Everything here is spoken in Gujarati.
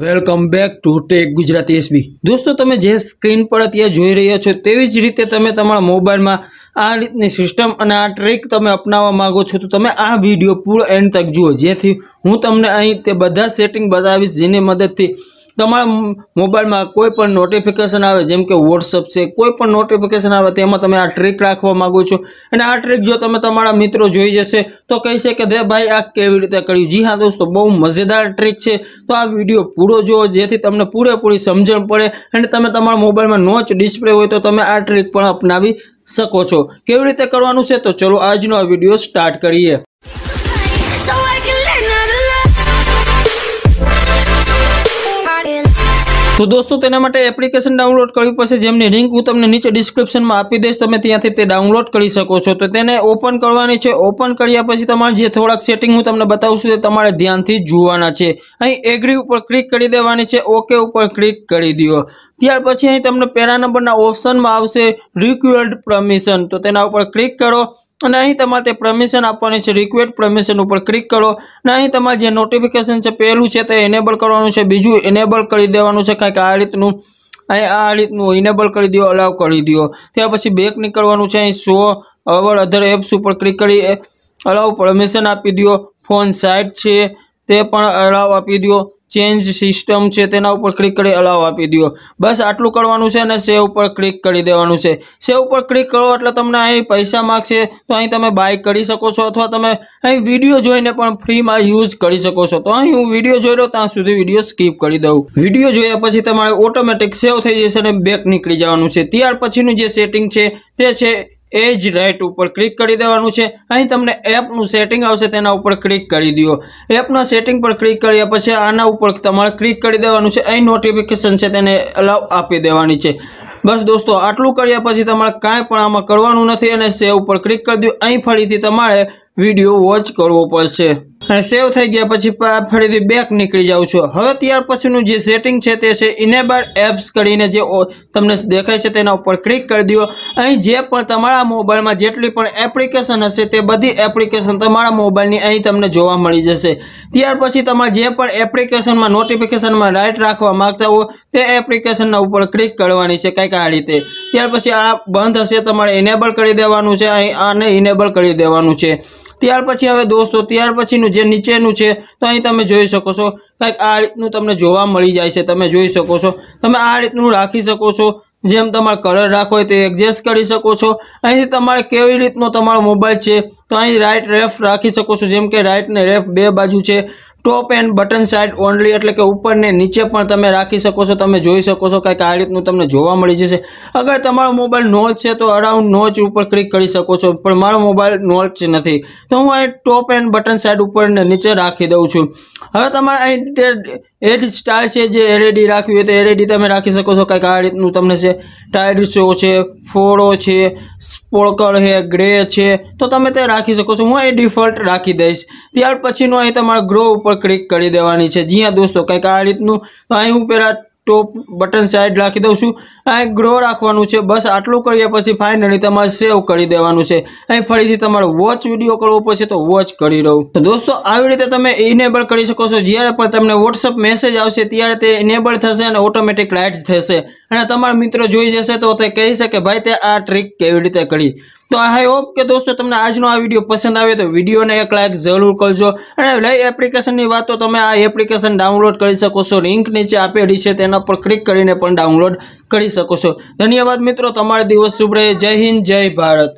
welcome back to Tech Gujarati SB દોસ્તો તમે જે સ્ક્રીન પર અત્યારે જોઈ રહ્યા છો તેવી જ રીતે તમે તમારા મોબાઈલમાં આ રીતની સિસ્ટમ અને આ ટ્રીક તમે અપનાવવા માગો છો તો તમે આ વિડીયો પૂરો એન્ડ તક જુઓ જેથી હું તમને અહીં તે બધા સેટિંગ બતાવીશ જેની મદદથી તમારા મોબાઈલમાં કોઈ પણ નોટિફિકેશન આવે જેમ કે વોટ્સઅપ છે કોઈ પણ નોટિફિકેશન આવે તેમાં તમે આ ટ્રીક રાખવા માગો છો અને આ ટ્રીક જો તમે તમારા મિત્રો જોઈ જશે તો કહેશે કે દે ભાઈ આ કેવી રીતે કર્યું જી હા દોસ્તો બહુ મજેદાર ટ્રીક છે તો આ વિડીયો પૂરો જુઓ જેથી તમને પૂરેપૂરી સમજણ પડે અને તમે તમારા મોબાઈલમાં નોચ ડિસ્પ્લે હોય તો તમે આ ટ્રીક પણ અપનાવી શકો છો કેવી રીતે કરવાનું છે તો ચલો આજનો આ વિડીયો સ્ટાર્ટ કરીએ તો દોસ્તો તેના માટે એપ્લિકેશન ડાઉનલોડ કરવી પડશે જેમની લિંક હું તમને નીચે ડિસ્ક્રિપ્શનમાં આપી દઈશ તમે ત્યાંથી તે ડાઉનલોડ કરી શકો છો તો તેને ઓપન કરવાની છે ઓપન કર્યા પછી તમારે જે થોડાક સેટિંગ હું તમને બતાવું છું તે તમારે ધ્યાનથી જોવાના છે અહીં એગ્રી ઉપર ક્લિક કરી દેવાની છે ઓકે ઉપર ક્લિક કરી દો ત્યાર પછી અહીં તમને પહેલા નંબરના ઓપ્શનમાં આવશે રિક્વેલ્ડ પરમિશન તો તેના ઉપર ક્લિક કરો અને અહીં તમારે તે પરમિશન આપવાની છે રિક્વેસ્ટ પરમિશન ઉપર ક્લિક કરો અને અહીં તમારે જે નોટિફિકેશન છે પહેલું છે તે એનેબલ કરવાનું છે બીજું એનેબલ કરી દેવાનું છે કાંઈક આ રીતનું અહીં આ રીતનું ઇનેબલ કરી દો અલાવ કરી દો ત્યાર પછી બેક નીકળવાનું છે અહીં શો અવર અધર એપ્સ ઉપર ક્લિક કરી અલાવ પરમિશન આપી દો ફોન સાઇટ છે તે પણ અલાવ આપી દો ચેન્જ સિસ્ટમ છે તેના ઉપર ક્લિક કરી અલાવ આપી દો બસ આટલું કરવાનું છે અને સેવ ઉપર ક્લિક કરી દેવાનું છે સેવ ઉપર ક્લિક કરો એટલે તમને અહીં પૈસા માગશે તો અહીં તમે બાય કરી શકો છો અથવા તમે અહીં વિડીયો જોઈને પણ ફ્રીમાં યુઝ કરી શકો છો તો અહીં હું વિડીયો જોઈ લો ત્યાં સુધી વિડીયો સ્કીપ કરી દઉં વિડીયો જોયા પછી તમારે ઓટોમેટિક સેવ થઈ જશે અને બેક નીકળી જવાનું છે ત્યાર પછીનું જે સેટિંગ છે તે છે એજ રાઇટ ઉપર ક્લિક કરી દેવાનું છે અહીં તમને એપનું સેટિંગ આવશે તેના ઉપર ક્લિક કરી દો એપના સેટિંગ પર ક્લિક કર્યા પછી આના ઉપર તમારે ક્લિક કરી દેવાનું છે અહીં નોટિફિકેશન છે તેને અલાવ આપી દેવાની છે બસ દોસ્તો આટલું કર્યા પછી તમારે કાંઈ પણ આમાં કરવાનું નથી અને સેવ ઉપર ક્લિક કરી દો અહીં ફરીથી તમારે વિડીયો વોચ કરવો પડશે અને સેવ થઈ ગયા પછી ફરીથી બેક નીકળી જાઉં છું હવે ત્યાર પછીનું જે સેટિંગ છે તે છે ઇનેબલ એપ્સ કરીને જે તમને દેખાય છે તેના ઉપર ક્લિક કરી દો અહીં જે પણ તમારા મોબાઈલમાં જેટલી પણ એપ્લિકેશન હશે તે બધી એપ્લિકેશન તમારા મોબાઈલની અહીં તમને જોવા મળી જશે ત્યાર પછી તમારે જે પણ એપ્લિકેશનમાં નોટિફિકેશનમાં રાઇટ રાખવા માગતા હો તે એપ્લિકેશનના ઉપર ક્લિક કરવાની છે કંઈક આ રીતે ત્યાર પછી આ બંધ હશે તમારે ઇનેબલ કરી દેવાનું છે અહીં આને ઇનેબલ કરી દેવાનું છે ત્યાર પછી હવે દોસ્તો ત્યાર પછીનું જે નીચેનું છે તો અહીં તમે જોઈ શકો છો કંઈક આ રીતનું તમને જોવા મળી જાય છે તમે જોઈ શકો છો તમે આ રીતનું રાખી શકો છો જેમ તમારે કલર રાખવો હોય તે એડજસ્ટ કરી શકો છો અહીંથી તમારે કેવી રીતનો તમારો મોબાઈલ છે તો અહીં રાઇટ રેફ રાખી શકો છો જેમ કે રાઇટ ને રેફ બે બાજુ છે top and button side only એટલે કે ઉપર ને નીચે પણ તમે રાખી શકો છો તમે જોઈ શકો છો કંઈક આ રીતનું તમને જોવા મળી જશે અગર તમારો મોબાઈલ નોચ છે તો અરાઉન્ડ નોચ ઉપર ક્લિક કરી શકો છો પણ મારો મોબાઈલ નોચ નથી તો હું અહીં ટોપ એન્ડ બટન સાઇડ ઉપર ને નીચે રાખી દઉં છું હવે તમારે અહીં એડ સ્ટાર છે જે એલઈડી રાખવી હોય તો એલઈડી તમે રાખી શકો છો કંઈક આ રીતનું તમને છે ટાઇડ શો છે ફોડો છે સ્પોળકર છે ગ્રે છે તો તમે તે રાખી શકો છો હું અહીં ડિફોલ્ટ રાખી દઈશ ત્યાર પછીનું અહીં તમારા ગ્રો ઉપર ઉપર ક્લિક કરી દેવાની છે જ્યાં દોસ્તો કંઈક આ રીતનું અહીં ઉપર આ ટોપ બટન સાઈડ રાખી દઉં છું અહીં ગ્રો રાખવાનું છે બસ આટલું કર્યા પછી ફાઇનલી તમારે સેવ કરી દેવાનું છે અહીં ફરીથી તમારે વોચ વિડીયો કરવો પડશે તો વોચ કરી રહું તો દોસ્તો આવી રીતે તમે ઇનેબલ કરી શકો છો જ્યારે પણ તમને વોટ્સઅપ મેસેજ આવશે ત્યારે તે ઇનેબલ થશે અને ઓટોમેટિક લાઇટ થશે અને તમારા મિત્રો જોઈ જશે તો તે કહી શકે ભાઈ તે આ ટ્રીક કેવી રીતે કરી તો આઈ હોપ કે દોસ્તો તમને આજનો આ વિડીયો પસંદ આવે તો વિડીયોને એક લાઇક જરૂર કરજો અને લઈ એપ્લિકેશનની વાત તો તમે આ એપ્લિકેશન ડાઉનલોડ કરી શકો છો લિંક નીચે આપેલી છે તેને તેના પર ક્લિક કરીને પણ ડાઉનલોડ કરી શકો છો ધન્યવાદ મિત્રો તમારો દિવસ શુભ રહે જય હિન્દ જય ભારત